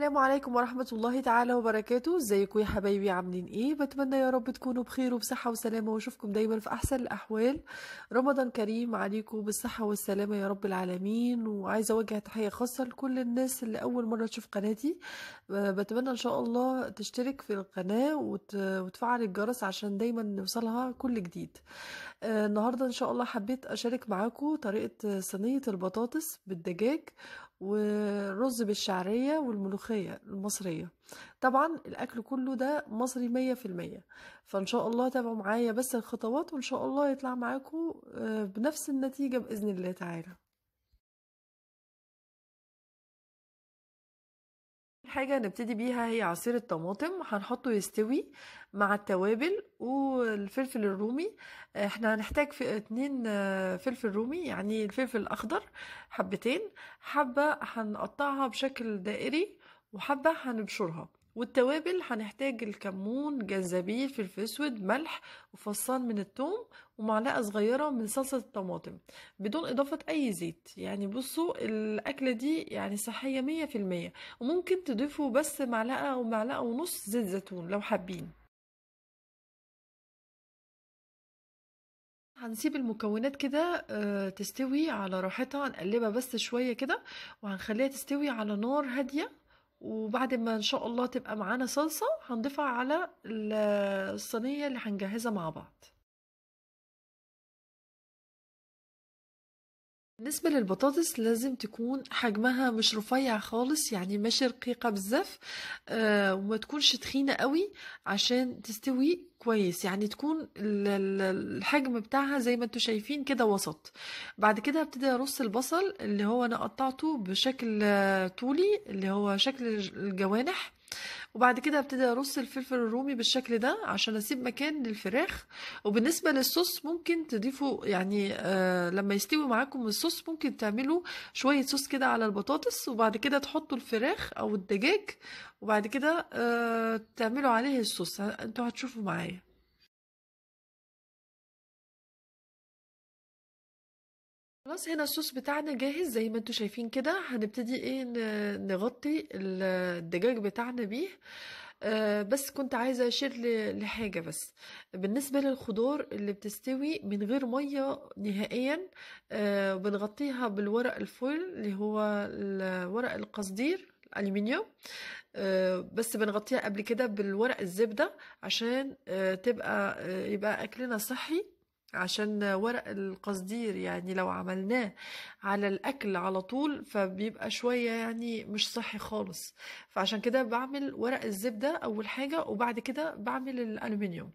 السلام عليكم ورحمة الله تعالى وبركاته ازيكم يا حبايبي عاملين ايه بتمنى يا رب تكونوا بخير وبصحة وسلامة واشوفكم دايما في احسن الاحوال رمضان كريم عليكم بالصحة والسلامة يا رب العالمين وعايزة اوجه تحية خاصة لكل الناس اللي اول مرة تشوف قناتي آه، بتمنى ان شاء الله تشترك في القناة وتفعل الجرس عشان دايما نوصلها كل جديد آه، النهاردة ان شاء الله حبيت اشارك معاكم طريقة صينية البطاطس بالدجاج والرز بالشعرية والملوخية المصرية طبعا الأكل كله ده مصري مية في المية فإن شاء الله تابعوا معايا بس الخطوات وإن شاء الله يطلع معاكم آه، بنفس النتيجة بإذن الله تعالى حاجة هنبتدي بيها هي عصير الطماطم هنحطه يستوي مع التوابل والفلفل الرومي احنا هنحتاج في اتنين آه، فلفل رومي يعني الفلفل الأخضر حبتين حبة هنقطعها بشكل دائري وحبة هنبشرها والتوابل هنحتاج الكمون جنزبيل فلفل اسود ملح وفصان من الثوم ومعلقه صغيره من صلصه الطماطم بدون اضافه اي زيت يعني بصوا الاكله دي يعني صحيه مية في المية وممكن تضيفوا بس معلقه او معلقه ونص زيت زيتون لو حابين هنسيب المكونات كده آه، تستوي على راحتها هنقلبها بس شوية كده وهنخليها تستوي على نار هادية وبعد ما ان شاء الله تبقى معانا صلصه هنضيفها على الصينيه اللي هنجهزها مع بعض بالنسبة للبطاطس لازم تكون حجمها مش رفيع خالص يعني مش رقيقة بزاف آه وما تكونش تخينة قوي عشان تستوي كويس يعني تكون الحجم بتاعها زي ما انتوا شايفين كده وسط بعد كده هبتدي ارص البصل اللي هو انا قطعته بشكل آه، طولي اللي هو شكل الجوانح وبعد كده هبتدي ارص الفلفل الرومي بالشكل ده عشان اسيب مكان للفراخ وبالنسبه للصوص ممكن تضيفوا يعني آه لما يستوي معاكم الصوص ممكن تعملوا شويه صوص كده على البطاطس وبعد كده تحطوا الفراخ او الدجاج وبعد كده آه تعملوا عليه الصوص انتوا هتشوفوا معايا خلاص هنا الصوص بتاعنا جاهز زي ما انتوا شايفين كده هنبتدي ايه نغطي الدجاج بتاعنا بيه آه، بس كنت عايزه اشير لحاجه بس بالنسبه للخضار اللي بتستوي من غير ميه نهائيا آه، بنغطيها بالورق الفويل اللي هو ورق القصدير الالمنيوم آه، بس بنغطيها قبل كده بالورق الزبده عشان تبقى يبقى اكلنا صحي عشان ورق القصدير يعني لو عملناه على الاكل على طول فبيبقى شويه يعني مش صحي خالص فعشان كده بعمل ورق الزبده اول حاجه وبعد كده بعمل الالومنيوم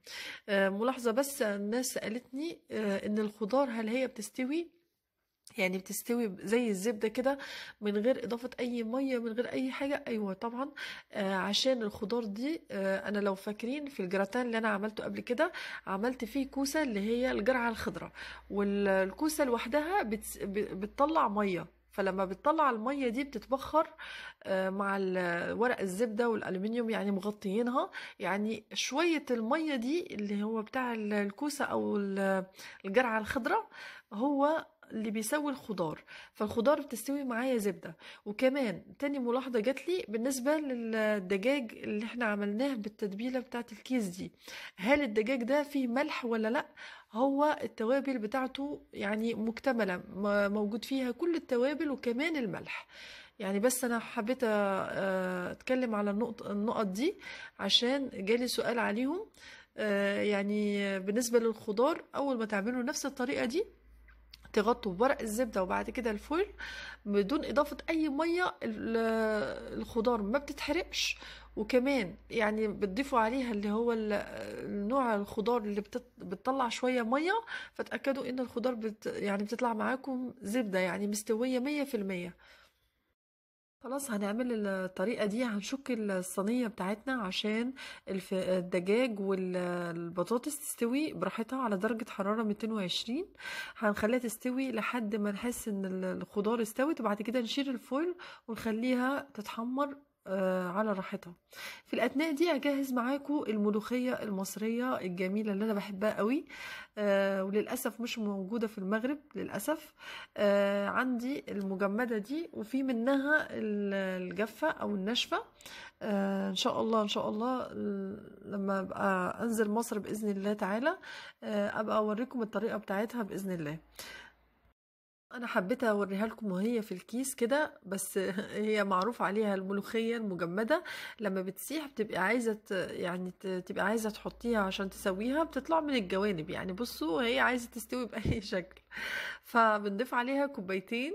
آه، ملاحظه بس الناس سالتني آه، ان الخضار هل هي بتستوي يعني بتستوي زي الزبده كده من غير اضافه اي ميه من غير اي حاجه ايوه طبعا آه عشان الخضار دي آه انا لو فاكرين في الجراتان اللي انا عملته قبل كده عملت فيه كوسه اللي هي الجرعه الخضراء والكوسه لوحدها بتس... بتطلع ميه فلما بتطلع المية دي بتتبخر آه، مع ورق الزبدة والألمنيوم يعني مغطيينها يعني شوية المية دي اللي هو بتاع الكوسة أو الجرعة الخضراء هو اللي بيسوي الخضار فالخضار بتستوي معايا زبده وكمان تاني ملاحظه جات لي بالنسبه للدجاج اللي احنا عملناه بالتتبيله بتاعت الكيس دي هل الدجاج ده فيه ملح ولا لا هو التوابل بتاعته يعني مكتمله موجود فيها كل التوابل وكمان الملح يعني بس انا حبيت آه، اتكلم على النقط دي عشان جالي سؤال عليهم آه، يعني بالنسبه للخضار اول ما تعملوا نفس الطريقه دي تغطوا بورق الزبده وبعد كده الفويل بدون اضافه اي ميه الخضار ما بتتحرقش وكمان يعني بتضيفوا عليها اللي هو نوع الخضار اللي بتطلع شويه ميه فتاكدوا ان الخضار بت... يعني بتطلع معاكم زبده يعني مستويه مية في المية خلاص هنعمل الطريقة دي هنشك الصينية بتاعتنا عشان الدجاج والبطاطس تستوي براحتها على درجة حرارة 220 هنخليها تستوي لحد ما نحس ان الخضار استوت وبعد كده نشيل الفويل ونخليها تتحمر آه، على راحتها في الاثناء دي اجهز معاكم الملوخيه المصريه الجميله اللي انا بحبها قوي آه وللاسف مش موجوده في المغرب للاسف آه عندي المجمده دي وفي منها الجافه او الناشفه آه ان شاء الله ان شاء الله لما ابقى انزل مصر باذن الله تعالى آه ابقى اوريكم الطريقه بتاعتها باذن الله انا حبيت اوريها لكم وهي في الكيس كده بس هي معروف عليها الملوخيه المجمده لما بتسيح بتبقى عايزه يعني تبقى عايزه تحطيها عشان تسويها بتطلع من الجوانب يعني بصوا هي عايزه تستوي باي شكل فبنضيف عليها كوبايتين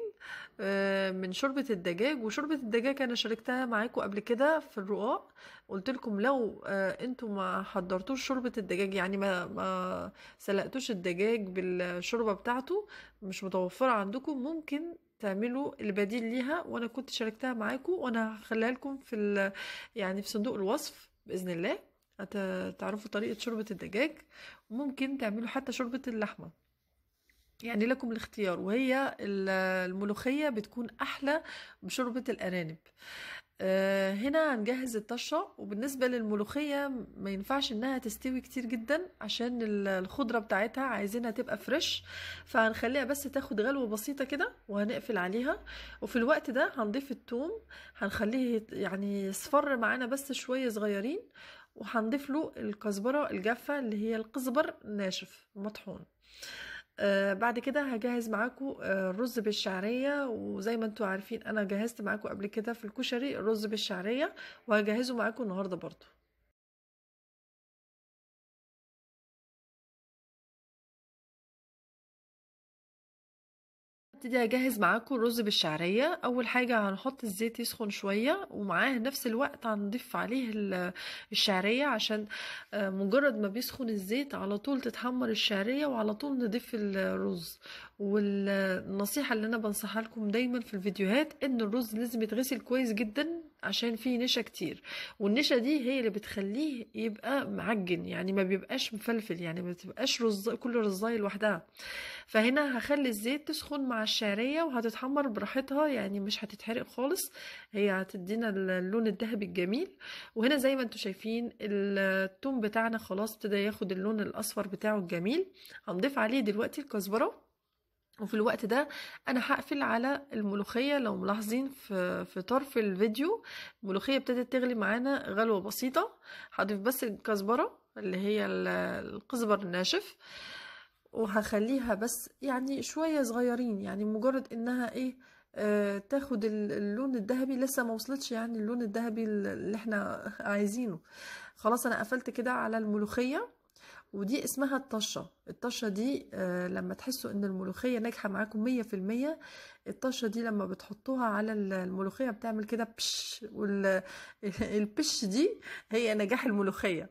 آه، من شوربة الدجاج وشوربة الدجاج أنا شاركتها معاكم قبل كده في الرقاق قلت لكم لو آه، انتوا ما حضرتوش شوربة الدجاج يعني ما, ما سلقتوش الدجاج بالشوربة بتاعته مش متوفرة عندكم ممكن تعملوا البديل ليها وانا كنت شاركتها معاكم وانا هخليها لكم في يعني في صندوق الوصف باذن الله تعرفوا طريقه شوربه الدجاج وممكن تعملوا حتى شوربه اللحمه يعني لكم الاختيار وهي الملوخية بتكون أحلى بشوربة الأرانب آه، هنا هنجهز الطشة وبالنسبة للملوخية ما ينفعش انها تستوي كتير جدا عشان الخضرة بتاعتها عايزينها تبقى فريش فهنخليها بس تاخد غلوة بسيطة كده وهنقفل عليها وفي الوقت ده هنضيف التوم هنخليه يعني يصفر معانا بس شوية صغيرين وهنضيف له الكزبرة الجافة اللي هي القزبر ناشف مطحون آه، بعد كده هجهز معاكم آه، الرز بالشعريه وزي ما انتم عارفين انا جهزت معاكم قبل كده في الكشري الرز بالشعريه وهجهزه معاكم النهارده برضو هبتدي اجهز معاكم الرز بالشعريه اول حاجه هنحط الزيت يسخن شويه ومعاه نفس الوقت هنضيف عليه الشعريه عشان آه، مجرد ما بيسخن الزيت على طول تتحمر الشعريه وعلى طول نضيف الرز والنصيحه اللي انا بنصحها لكم دايما في الفيديوهات ان الرز لازم يتغسل كويس جدا عشان فيه نشا كتير والنشا دي هي اللي بتخليه يبقى معجن يعني ما بيبقاش مفلفل يعني ما بتبقاش رز كل رزاي لوحدها فهنا هخلي الزيت تسخن مع الشعرية وهتتحمر براحتها يعني مش هتتحرق خالص هي هتدينا اللون الذهبي الجميل وهنا زي ما انتم شايفين التوم بتاعنا خلاص ابتدى ياخد اللون الاصفر بتاعه الجميل هنضيف عليه دلوقتي الكزبره وفي الوقت ده انا هقفل على الملوخيه لو ملاحظين في في طرف الفيديو الملوخيه ابتدت تغلي معانا غلوه بسيطه هضيف بس الكزبره اللي هي القزبر الناشف وهخليها بس يعني شويه صغيرين يعني مجرد انها ايه آه تاخد اللون الذهبي لسه ما وصلتش يعني اللون الذهبي اللي احنا عايزينه خلاص انا قفلت كده على الملوخيه ودي اسمها الطشة الطشة دي آه، لما تحسوا ان الملوخية ناجحة معاكم مية في المية الطشة دي لما بتحطوها على الملوخية بتعمل كده بش والبش دي هي نجاح الملوخية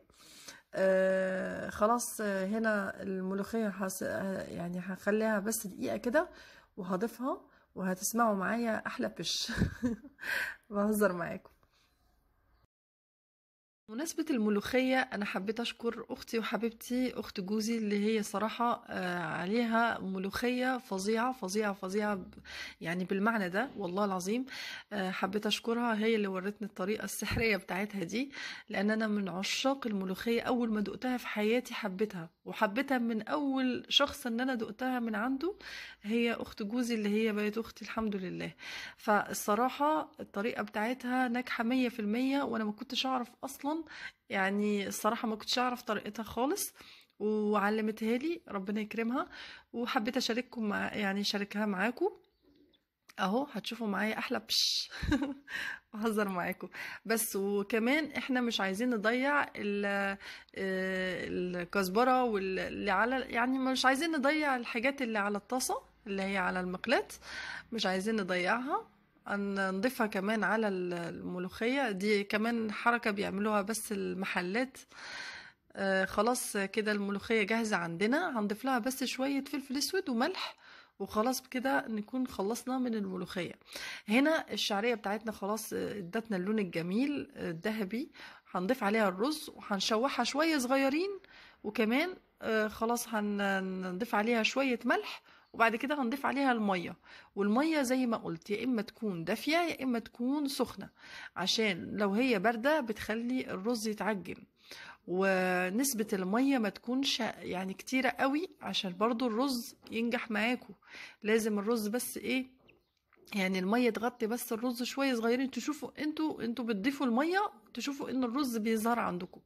آه خلاص هنا الملوخية حس... يعني هخليها بس دقيقة كده وهضيفها وهتسمعوا معايا احلى بش بهزر معاكم مناسبة الملوخية أنا حبيت أشكر أختي وحبيبتي أخت جوزي اللي هي صراحة آه، عليها ملوخية فظيعة فظيعة فظيعة يعني بالمعنى ده والله العظيم آه، حبيت أشكرها هي اللي ورتني الطريقة السحرية بتاعتها دي لأن أنا من عشاق الملوخية أول ما دقتها في حياتي حبيتها وحبيتها من أول شخص أن أنا دقتها من عنده هي أخت جوزي اللي هي بقت أختي الحمد لله فالصراحة الطريقة بتاعتها ناجحة مية في المية وأنا ما كنتش أعرف أصلا اصلا يعني الصراحه ما كنتش اعرف طريقتها خالص وعلمتها لي ربنا يكرمها وحبيت اشارككم مع يعني شاركها معاكم اهو هتشوفوا معايا احلى بش بهزر معاكم بس وكمان احنا مش عايزين نضيع آه، الكزبره واللي على يعني مش عايزين نضيع الحاجات اللي على الطاسه اللي هي على المقلاة مش عايزين نضيعها ان نضيفها كمان على الملوخيه دي كمان حركه بيعملوها بس المحلات آه، خلاص كده الملوخيه جاهزه عندنا هنضيف لها بس شويه فلفل اسود وملح وخلاص بكده نكون خلصنا من الملوخيه هنا الشعريه بتاعتنا خلاص آه، ادتنا اللون الجميل آه، الذهبي هنضيف عليها الرز وهنشوحها شويه صغيرين وكمان خلاص هنضيف عليها شويه ملح وبعد كده هنضيف عليها المية والمية زي ما قلت يا إما تكون دافية يا إما تكون سخنة عشان لو هي باردة بتخلي الرز يتعجن ونسبة المية ما تكونش يعني كتيرة قوي عشان برضو الرز ينجح معاكو لازم الرز بس ايه يعني المية تغطي بس الرز شوية صغيرين تشوفوا انتوا انتوا بتضيفوا المية تشوفوا ان الرز بيظهر عندكم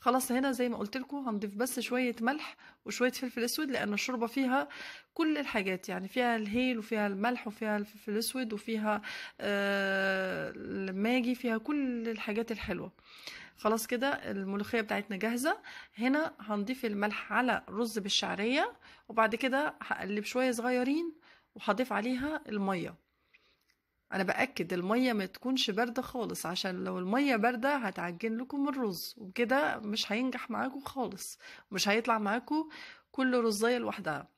خلاص هنا زي ما قلت لكم هنضيف بس شوية ملح وشوية فلفل اسود لان الشوربة فيها كل الحاجات يعني فيها الهيل وفيها الملح وفيها الفلفل الاسود وفيها آه الماجي فيها كل الحاجات الحلوة خلاص كده الملوخيه بتاعتنا جاهزه هنا هنضيف الملح على الرز بالشعريه وبعد كده هقلب شويه صغيرين وهضيف عليها الميه انا باكد الميه ما تكونش بارده خالص عشان لو الميه بارده هتعجن لكم الرز وبكده مش هينجح معاكم خالص مش هيطلع معاكم كل رزايه لوحدها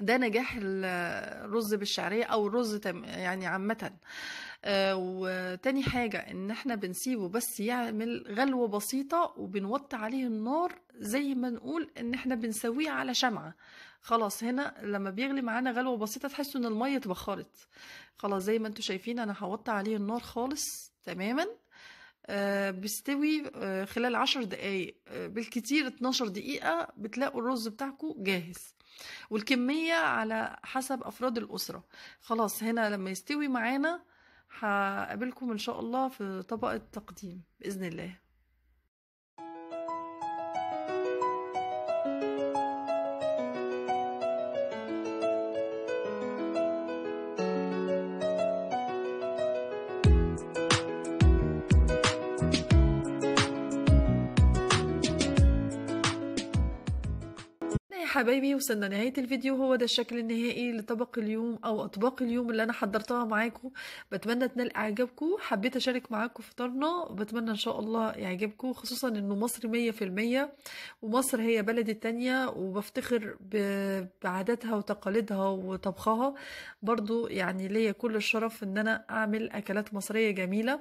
ده نجاح الرز بالشعريه او الرز يعني عامه آه، وتاني حاجه ان احنا بنسيبه بس يعمل غلوه بسيطه وبنوطي عليه النار زي ما نقول ان احنا بنسويه على شمعه خلاص هنا لما بيغلي معانا غلوه بسيطه تحسوا ان الميه اتبخرت خلاص زي ما انتم شايفين انا حوضت عليه النار خالص تماما آه بيستوي آه خلال عشر دقايق آه بالكتير اتناشر دقيقة بتلاقوا الرز بتاعكم جاهز والكمية على حسب أفراد الأسرة خلاص هنا لما يستوي معانا هقابلكم إن شاء الله في طبقة تقديم بإذن الله حبايبي وصلنا نهاية الفيديو هو ده الشكل النهائي لطبق اليوم او اطباق اليوم اللي انا حضرتها معاكم بتمنى تنال اعجابكم حبيت اشارك معاكم فطارنا بتمنى ان شاء الله يعجبكم خصوصا انه مصر مية في المية ومصر هي بلدي التانية وبفتخر بعاداتها وتقاليدها وطبخها برضو يعني ليا كل الشرف ان انا اعمل اكلات مصرية جميلة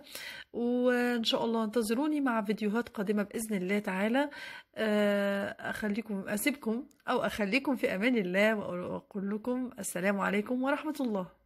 وان شاء الله انتظروني مع فيديوهات قادمة باذن الله تعالى آه، اخليكم اسيبكم أو أخليكم في أمان الله وأقول لكم السلام عليكم ورحمة الله